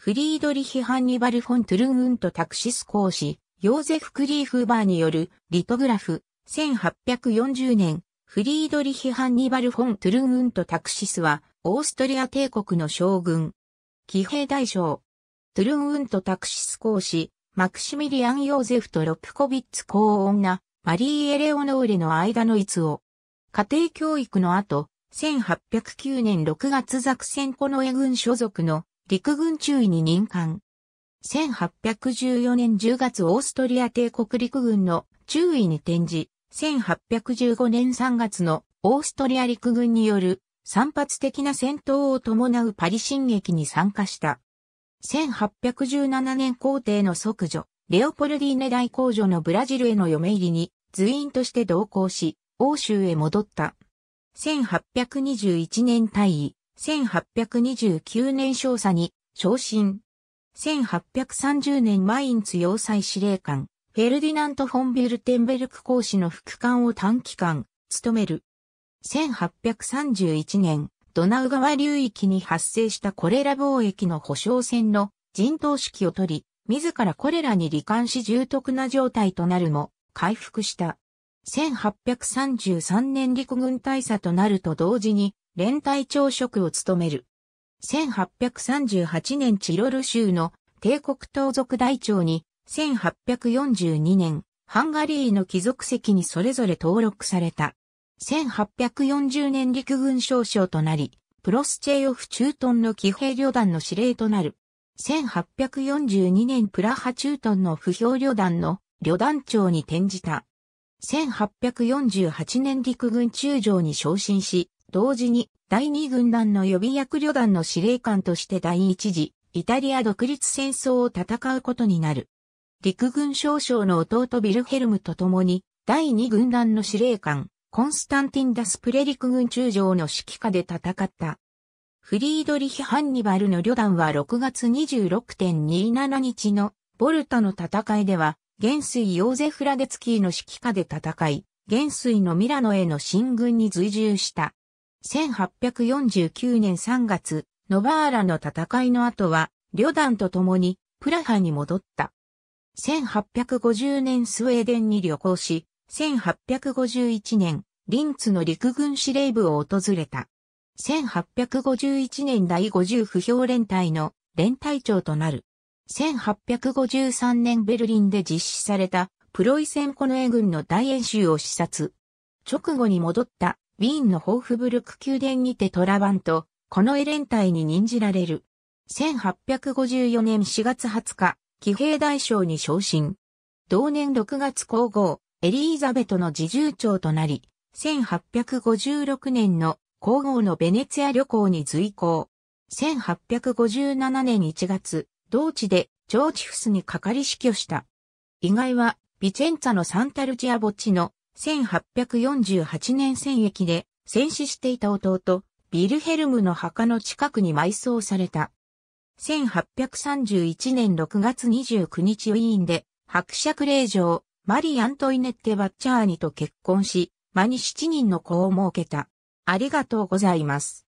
フリードリヒ・ハンニバル・フォン・トゥルンウント・タクシス公使、ヨーゼフ・クリーフーバーによるリトグラフ、1840年、フリードリヒ・ハンニバル・フォン・トゥルンウント・タクシスは、オーストリア帝国の将軍。騎兵大将。トゥルンウント・タクシス公使、マクシミリアン・ヨーゼフとロプコビッツ公女、マリー・エレオノーレの間の逸を。家庭教育の後、1809年6月ザクセンコノエ軍所属の陸軍中尉に任官。1814年10月オーストリア帝国陸軍の中尉に転じ、1815年3月のオーストリア陸軍による散発的な戦闘を伴うパリ進撃に参加した。1817年皇帝の即女、レオポルディーネ大公女のブラジルへの嫁入りに随員として同行し、欧州へ戻った。1821年退位。1829年少佐に昇進。1830年マインツ要塞司令官、フェルディナント・フォン・ビュルテンベルク公使の副官を短期間、務める。1831年、ドナウ川流域に発生したコレラ貿易の保障船の陣頭指揮を取り、自らコレラに罹患し重篤な状態となるも、回復した。1833年陸軍大佐となると同時に、連隊長職を務める。1838年チロル州の帝国盗賊大長に、1842年、ハンガリーの貴族籍にそれぞれ登録された。1840年陸軍少将となり、プロスチェヨフトンの騎兵旅団の司令となる。1842年プラハトンの不評旅団の旅団長に転じた。1848年陸軍中将に昇進し、同時に第二軍団の予備役旅団の司令官として第一次イタリア独立戦争を戦うことになる。陸軍少将の弟ビルヘルムと共に第二軍団の司令官コンスタンティン・ダスプレ陸軍中将の指揮下で戦った。フリードリヒ・ハンニバルの旅団は6月26.27日のボルタの戦いでは、元帥ヨーゼフ・ラデツキーの指揮下で戦い、元帥のミラノへの進軍に随従した。1849年3月、ノバーラの戦いの後は、旅団と共にプラハに戻った。1850年スウェーデンに旅行し、1851年、リンツの陸軍司令部を訪れた。1851年第50不評連隊の連隊長となる。1853年ベルリンで実施されたプロイセンコネー軍の大演習を視察。直後に戻ったウィーンのホーフブルク宮殿にてトラバンと、このエレン隊に任じられる。1854年4月20日、騎兵大将に昇進。同年6月皇后、エリーザベトの侍従長となり、1856年の皇后のベネツィア旅行に随行。1857年1月、同地でジョーチフスにかかり死去した。意外は、ビチェンツァのサンタルジア墓地の1848年戦役で戦死していた弟、ビルヘルムの墓の近くに埋葬された。1831年6月29日ウィーンで、伯爵令嬢、マリアントイネッテ・バッチャーニと結婚し、間に7人の子を設けた。ありがとうございます。